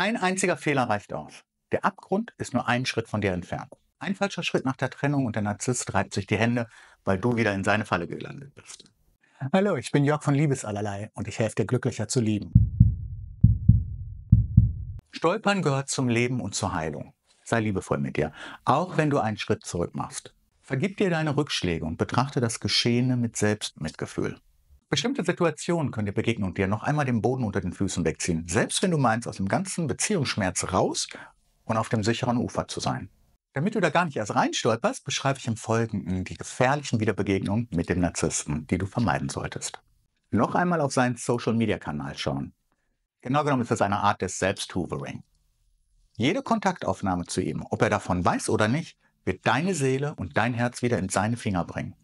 Ein einziger Fehler reicht aus. Der Abgrund ist nur einen Schritt von dir entfernt. Ein falscher Schritt nach der Trennung und der Narzisst reibt sich die Hände, weil du wieder in seine Falle gelandet bist. Hallo, ich bin Jörg von Liebesallerlei und ich helfe dir glücklicher zu lieben. Stolpern gehört zum Leben und zur Heilung. Sei liebevoll mit dir, auch wenn du einen Schritt zurück machst. Vergib dir deine Rückschläge und betrachte das Geschehene mit Selbstmitgefühl. Bestimmte Situationen können dir begegnen und dir noch einmal den Boden unter den Füßen wegziehen. Selbst wenn du meinst, aus dem ganzen Beziehungsschmerz raus und auf dem sicheren Ufer zu sein. Damit du da gar nicht erst reinstolperst, beschreibe ich im Folgenden die gefährlichen Wiederbegegnungen mit dem Narzissten, die du vermeiden solltest. Noch einmal auf seinen Social-Media-Kanal schauen. Genau genommen ist das eine Art des Selbsthoovering. Jede Kontaktaufnahme zu ihm, ob er davon weiß oder nicht, wird deine Seele und dein Herz wieder in seine Finger bringen.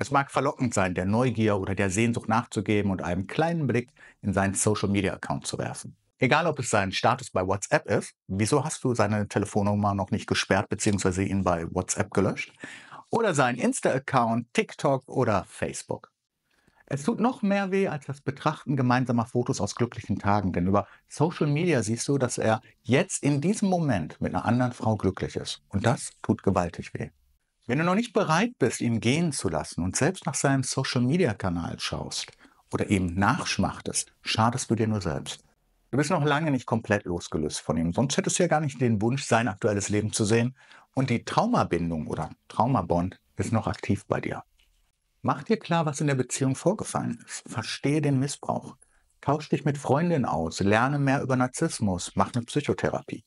Es mag verlockend sein, der Neugier oder der Sehnsucht nachzugeben und einen kleinen Blick in seinen Social-Media-Account zu werfen. Egal, ob es sein Status bei WhatsApp ist, wieso hast du seine Telefonnummer noch nicht gesperrt bzw. ihn bei WhatsApp gelöscht? Oder sein Insta-Account, TikTok oder Facebook. Es tut noch mehr weh als das Betrachten gemeinsamer Fotos aus glücklichen Tagen, denn über Social Media siehst du, dass er jetzt in diesem Moment mit einer anderen Frau glücklich ist. Und das tut gewaltig weh. Wenn du noch nicht bereit bist, ihn gehen zu lassen und selbst nach seinem Social-Media-Kanal schaust oder ihm nachschmachtest, schadest du dir nur selbst. Du bist noch lange nicht komplett losgelöst von ihm, sonst hättest du ja gar nicht den Wunsch, sein aktuelles Leben zu sehen. Und die Traumabindung oder Traumabond ist noch aktiv bei dir. Mach dir klar, was in der Beziehung vorgefallen ist. Verstehe den Missbrauch. Tausch dich mit Freundinnen aus, lerne mehr über Narzissmus, mach eine Psychotherapie.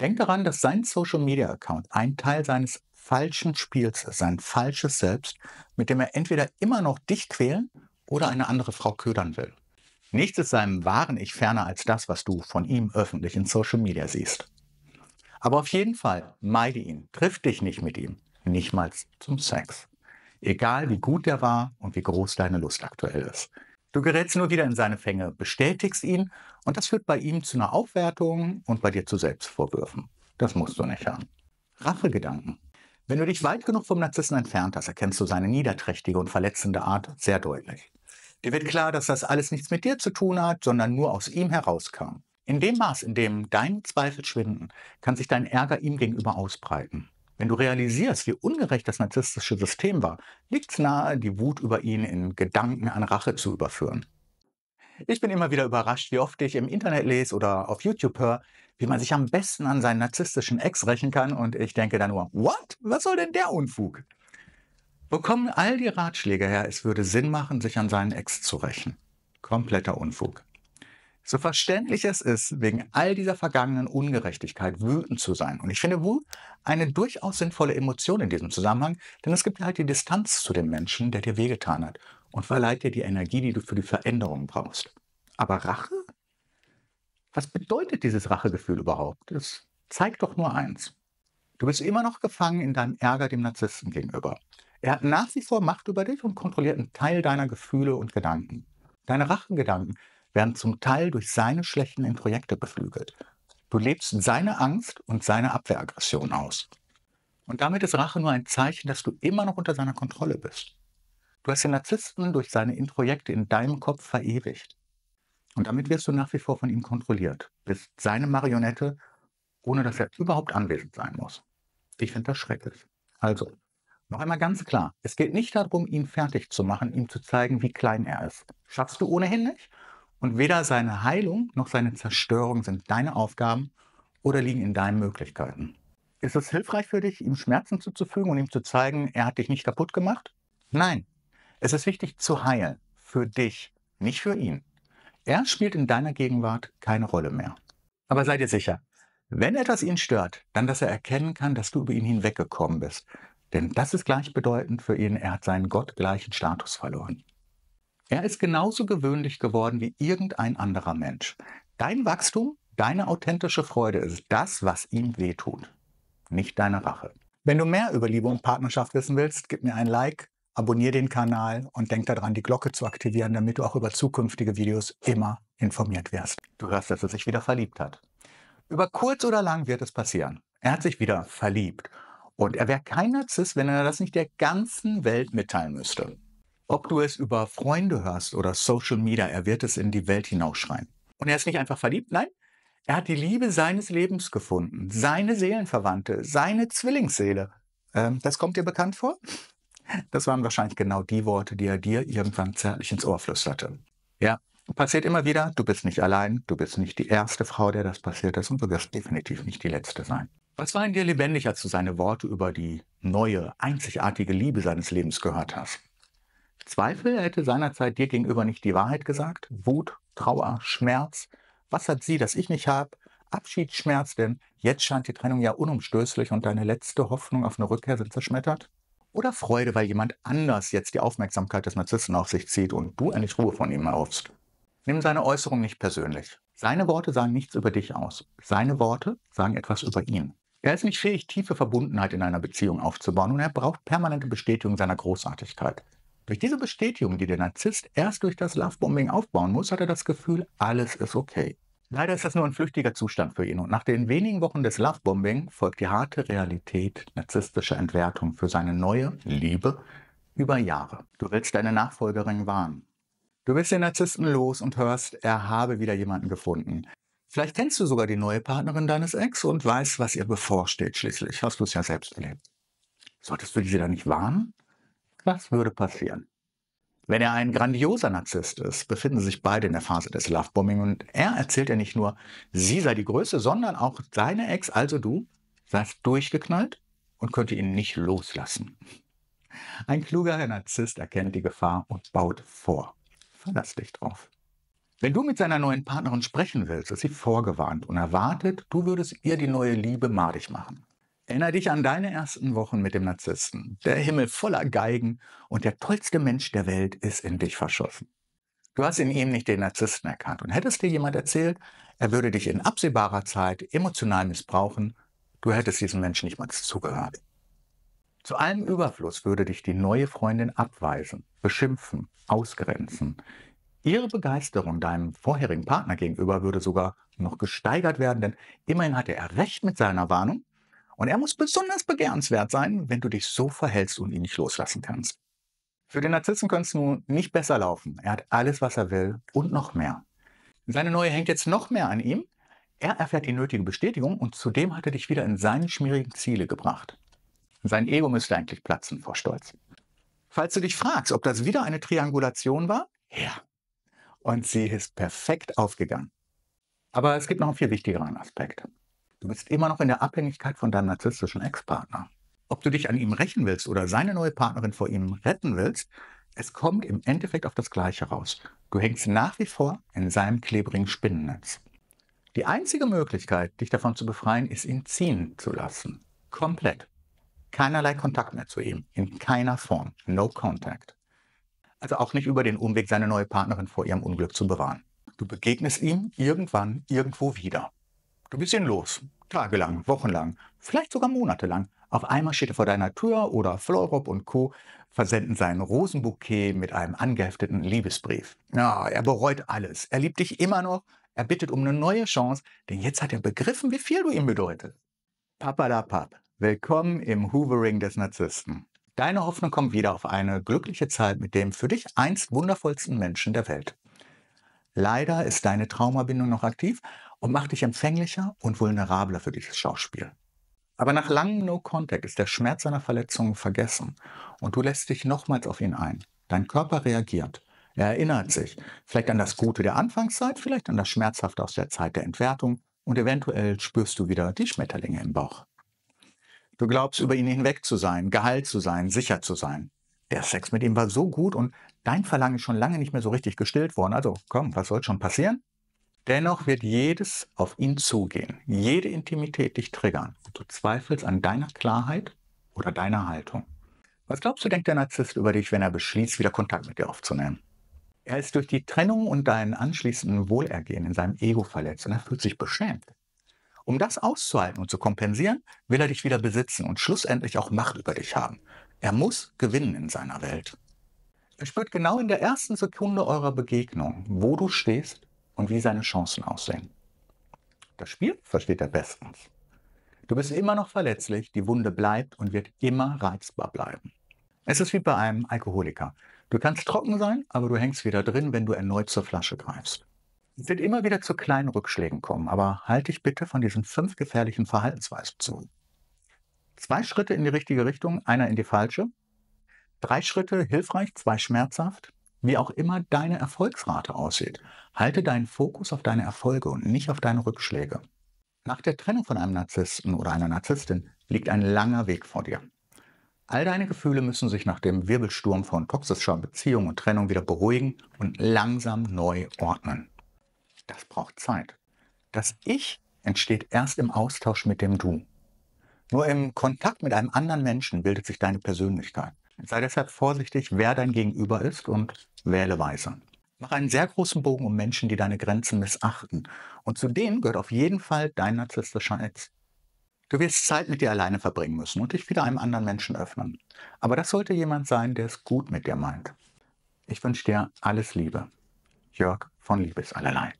Denk daran, dass sein Social-Media-Account ein Teil seines falschen Spiels ist, sein falsches Selbst, mit dem er entweder immer noch dich quälen oder eine andere Frau ködern will. Nichts ist seinem wahren Ich ferner als das, was du von ihm öffentlich in Social Media siehst. Aber auf jeden Fall meide ihn, triff dich nicht mit ihm, nicht mal zum Sex. Egal wie gut der war und wie groß deine Lust aktuell ist. Du gerätst nur wieder in seine Fänge, bestätigst ihn und das führt bei ihm zu einer Aufwertung und bei dir zu Selbstvorwürfen. Das musst du nicht haben. Rachegedanken. Wenn du dich weit genug vom Narzissen entfernt hast, erkennst du seine niederträchtige und verletzende Art sehr deutlich. Dir wird klar, dass das alles nichts mit dir zu tun hat, sondern nur aus ihm herauskam. In dem Maß, in dem deine Zweifel schwinden, kann sich dein Ärger ihm gegenüber ausbreiten. Wenn du realisierst, wie ungerecht das narzisstische System war, liegt es nahe, die Wut über ihn in Gedanken an Rache zu überführen. Ich bin immer wieder überrascht, wie oft ich im Internet lese oder auf YouTube höre, wie man sich am besten an seinen narzisstischen Ex rächen kann und ich denke dann nur, what? Was soll denn der Unfug? Wo kommen all die Ratschläge her, es würde Sinn machen, sich an seinen Ex zu rächen? Kompletter Unfug. So verständlich es ist, wegen all dieser vergangenen Ungerechtigkeit wütend zu sein. Und ich finde Wut eine durchaus sinnvolle Emotion in diesem Zusammenhang, denn es gibt halt die Distanz zu dem Menschen, der dir wehgetan hat und verleiht dir die Energie, die du für die Veränderung brauchst. Aber Rache? Was bedeutet dieses Rachegefühl überhaupt? Es zeigt doch nur eins. Du bist immer noch gefangen in deinem Ärger dem Narzissten gegenüber. Er hat nach wie vor Macht über dich und kontrolliert einen Teil deiner Gefühle und Gedanken. Deine Rachengedanken werden zum Teil durch seine schlechten Introjekte beflügelt. Du lebst seine Angst und seine Abwehraggression aus. Und damit ist Rache nur ein Zeichen, dass du immer noch unter seiner Kontrolle bist. Du hast den Narzissten durch seine Introjekte in deinem Kopf verewigt. Und damit wirst du nach wie vor von ihm kontrolliert, bist seine Marionette, ohne dass er überhaupt anwesend sein muss. Ich finde das schrecklich. Also, noch einmal ganz klar, es geht nicht darum, ihn fertig zu machen, ihm zu zeigen, wie klein er ist. Schaffst du ohnehin nicht und weder seine Heilung noch seine Zerstörung sind deine Aufgaben oder liegen in deinen Möglichkeiten. Ist es hilfreich für dich, ihm Schmerzen zuzufügen und ihm zu zeigen, er hat dich nicht kaputt gemacht? Nein, es ist wichtig zu heilen. Für dich, nicht für ihn. Er spielt in deiner Gegenwart keine Rolle mehr. Aber sei dir sicher, wenn etwas ihn stört, dann dass er erkennen kann, dass du über ihn hinweggekommen bist. Denn das ist gleichbedeutend für ihn, er hat seinen gottgleichen Status verloren. Er ist genauso gewöhnlich geworden wie irgendein anderer Mensch. Dein Wachstum, deine authentische Freude ist das, was ihm wehtut, nicht deine Rache. Wenn du mehr über Liebe und Partnerschaft wissen willst, gib mir ein Like, abonniere den Kanal und denk daran, die Glocke zu aktivieren, damit du auch über zukünftige Videos immer informiert wirst. Du hörst, dass er sich wieder verliebt hat. Über kurz oder lang wird es passieren. Er hat sich wieder verliebt. Und er wäre kein Narzisst, wenn er das nicht der ganzen Welt mitteilen müsste. Ob du es über Freunde hörst oder Social Media, er wird es in die Welt hinausschreien. Und er ist nicht einfach verliebt, nein, er hat die Liebe seines Lebens gefunden, seine Seelenverwandte, seine Zwillingsseele. Ähm, das kommt dir bekannt vor? Das waren wahrscheinlich genau die Worte, die er dir irgendwann zärtlich ins Ohr flüsterte. Ja, passiert immer wieder, du bist nicht allein, du bist nicht die erste Frau, der das passiert ist und du wirst definitiv nicht die letzte sein. Was war in dir lebendig, als du seine Worte über die neue, einzigartige Liebe seines Lebens gehört hast? Zweifel, er hätte seinerzeit dir gegenüber nicht die Wahrheit gesagt. Wut, Trauer, Schmerz. Was hat sie, das ich nicht habe? Abschiedsschmerz, denn jetzt scheint die Trennung ja unumstößlich und deine letzte Hoffnung auf eine Rückkehr sind zerschmettert. Oder Freude, weil jemand anders jetzt die Aufmerksamkeit des Narzissten auf sich zieht und du endlich Ruhe von ihm erhoffst. Nimm seine Äußerung nicht persönlich. Seine Worte sagen nichts über dich aus. Seine Worte sagen etwas über ihn. Er ist nicht fähig, tiefe Verbundenheit in einer Beziehung aufzubauen und er braucht permanente Bestätigung seiner Großartigkeit. Durch diese Bestätigung, die der Narzisst erst durch das Lovebombing aufbauen muss, hat er das Gefühl, alles ist okay. Leider ist das nur ein flüchtiger Zustand für ihn und nach den wenigen Wochen des Lovebombing folgt die harte Realität narzisstischer Entwertung für seine neue Liebe über Jahre. Du willst deine Nachfolgerin warnen. Du bist den Narzissten los und hörst, er habe wieder jemanden gefunden. Vielleicht kennst du sogar die neue Partnerin deines Ex und weißt, was ihr bevorsteht. Schließlich hast du es ja selbst erlebt. Solltest du diese dann nicht warnen? Was würde passieren? Wenn er ein grandioser Narzisst ist, befinden sich beide in der Phase des Lovebombing und er erzählt ja nicht nur, sie sei die Größe, sondern auch seine Ex, also du, seist durchgeknallt und könnte ihn nicht loslassen. Ein kluger Narzisst erkennt die Gefahr und baut vor. Verlass dich drauf. Wenn du mit seiner neuen Partnerin sprechen willst, ist sie vorgewarnt und erwartet, du würdest ihr die neue Liebe madig machen. Erinner dich an deine ersten Wochen mit dem Narzissten. Der Himmel voller Geigen und der tollste Mensch der Welt ist in dich verschossen. Du hast in ihm nicht den Narzissten erkannt. Und hättest dir jemand erzählt, er würde dich in absehbarer Zeit emotional missbrauchen, du hättest diesem Menschen mal zugehört. Zu allem Überfluss würde dich die neue Freundin abweisen, beschimpfen, ausgrenzen. Ihre Begeisterung deinem vorherigen Partner gegenüber würde sogar noch gesteigert werden, denn immerhin hatte er recht mit seiner Warnung und er muss besonders begehrenswert sein, wenn du dich so verhältst und ihn nicht loslassen kannst. Für den Narzissen könnte es nun nicht besser laufen. Er hat alles, was er will und noch mehr. Seine Neue hängt jetzt noch mehr an ihm. Er erfährt die nötige Bestätigung und zudem hat er dich wieder in seine schmierigen Ziele gebracht. Sein Ego müsste eigentlich platzen vor Stolz. Falls du dich fragst, ob das wieder eine Triangulation war, ja. Und sie ist perfekt aufgegangen. Aber es gibt noch einen viel wichtigeren Aspekt. Du bist immer noch in der Abhängigkeit von deinem narzisstischen Ex-Partner. Ob du dich an ihm rächen willst oder seine neue Partnerin vor ihm retten willst, es kommt im Endeffekt auf das Gleiche raus. Du hängst nach wie vor in seinem klebrigen Spinnennetz. Die einzige Möglichkeit, dich davon zu befreien, ist ihn ziehen zu lassen. Komplett. Keinerlei Kontakt mehr zu ihm. In keiner Form. No contact. Also auch nicht über den Umweg, seine neue Partnerin vor ihrem Unglück zu bewahren. Du begegnest ihm irgendwann irgendwo wieder. Du bist los. Tagelang, wochenlang, vielleicht sogar monatelang. Auf einmal steht er vor deiner Tür oder Florop und Co. versenden sein Rosenbouquet mit einem angehefteten Liebesbrief. Ja, er bereut alles. Er liebt dich immer noch. Er bittet um eine neue Chance, denn jetzt hat er begriffen, wie viel du ihm bedeutest. Papadapap. Willkommen im Hoovering des Narzissten. Deine Hoffnung kommt wieder auf eine glückliche Zeit mit dem für dich einst wundervollsten Menschen der Welt. Leider ist deine Traumabindung noch aktiv, und macht dich empfänglicher und vulnerabler für dieses Schauspiel. Aber nach langem No-Contact ist der Schmerz seiner Verletzungen vergessen und du lässt dich nochmals auf ihn ein. Dein Körper reagiert. Er erinnert sich vielleicht an das Gute der Anfangszeit, vielleicht an das Schmerzhafte aus der Zeit der Entwertung und eventuell spürst du wieder die Schmetterlinge im Bauch. Du glaubst, über ihn hinweg zu sein, geheilt zu sein, sicher zu sein. Der Sex mit ihm war so gut und dein Verlangen ist schon lange nicht mehr so richtig gestillt worden. Also komm, was soll schon passieren? Dennoch wird jedes auf ihn zugehen, jede Intimität dich triggern. und Du zweifelst an deiner Klarheit oder deiner Haltung. Was glaubst du, denkt der Narzisst über dich, wenn er beschließt, wieder Kontakt mit dir aufzunehmen? Er ist durch die Trennung und dein anschließenden Wohlergehen in seinem Ego verletzt und er fühlt sich beschämt. Um das auszuhalten und zu kompensieren, will er dich wieder besitzen und schlussendlich auch Macht über dich haben. Er muss gewinnen in seiner Welt. Er spürt genau in der ersten Sekunde eurer Begegnung, wo du stehst und wie seine Chancen aussehen. Das Spiel versteht er bestens. Du bist immer noch verletzlich, die Wunde bleibt und wird immer reizbar bleiben. Es ist wie bei einem Alkoholiker. Du kannst trocken sein, aber du hängst wieder drin, wenn du erneut zur Flasche greifst. Es wird immer wieder zu kleinen Rückschlägen kommen, aber halte dich bitte von diesen fünf gefährlichen Verhaltensweisen zu. Zwei Schritte in die richtige Richtung, einer in die falsche. Drei Schritte hilfreich, zwei schmerzhaft wie auch immer deine Erfolgsrate aussieht. Halte deinen Fokus auf deine Erfolge und nicht auf deine Rückschläge. Nach der Trennung von einem Narzissten oder einer Narzisstin liegt ein langer Weg vor dir. All deine Gefühle müssen sich nach dem Wirbelsturm von toxischer Beziehung und Trennung wieder beruhigen und langsam neu ordnen. Das braucht Zeit. Das Ich entsteht erst im Austausch mit dem Du. Nur im Kontakt mit einem anderen Menschen bildet sich deine Persönlichkeit. Sei deshalb vorsichtig, wer dein Gegenüber ist und wähle weise. Mach einen sehr großen Bogen um Menschen, die deine Grenzen missachten. Und zu denen gehört auf jeden Fall dein narzisstischer Ex. Du wirst Zeit mit dir alleine verbringen müssen und dich wieder einem anderen Menschen öffnen. Aber das sollte jemand sein, der es gut mit dir meint. Ich wünsche dir alles Liebe. Jörg von Liebes allerlei.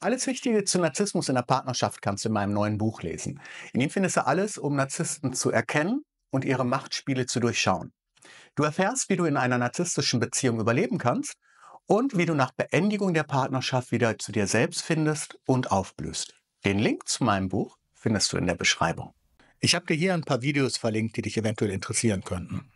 Alles Wichtige zu Narzissmus in der Partnerschaft kannst du in meinem neuen Buch lesen. In ihm findest du alles, um Narzissten zu erkennen und ihre Machtspiele zu durchschauen. Du erfährst, wie du in einer narzisstischen Beziehung überleben kannst und wie du nach Beendigung der Partnerschaft wieder zu dir selbst findest und aufblühst. Den Link zu meinem Buch findest du in der Beschreibung. Ich habe dir hier ein paar Videos verlinkt, die dich eventuell interessieren könnten.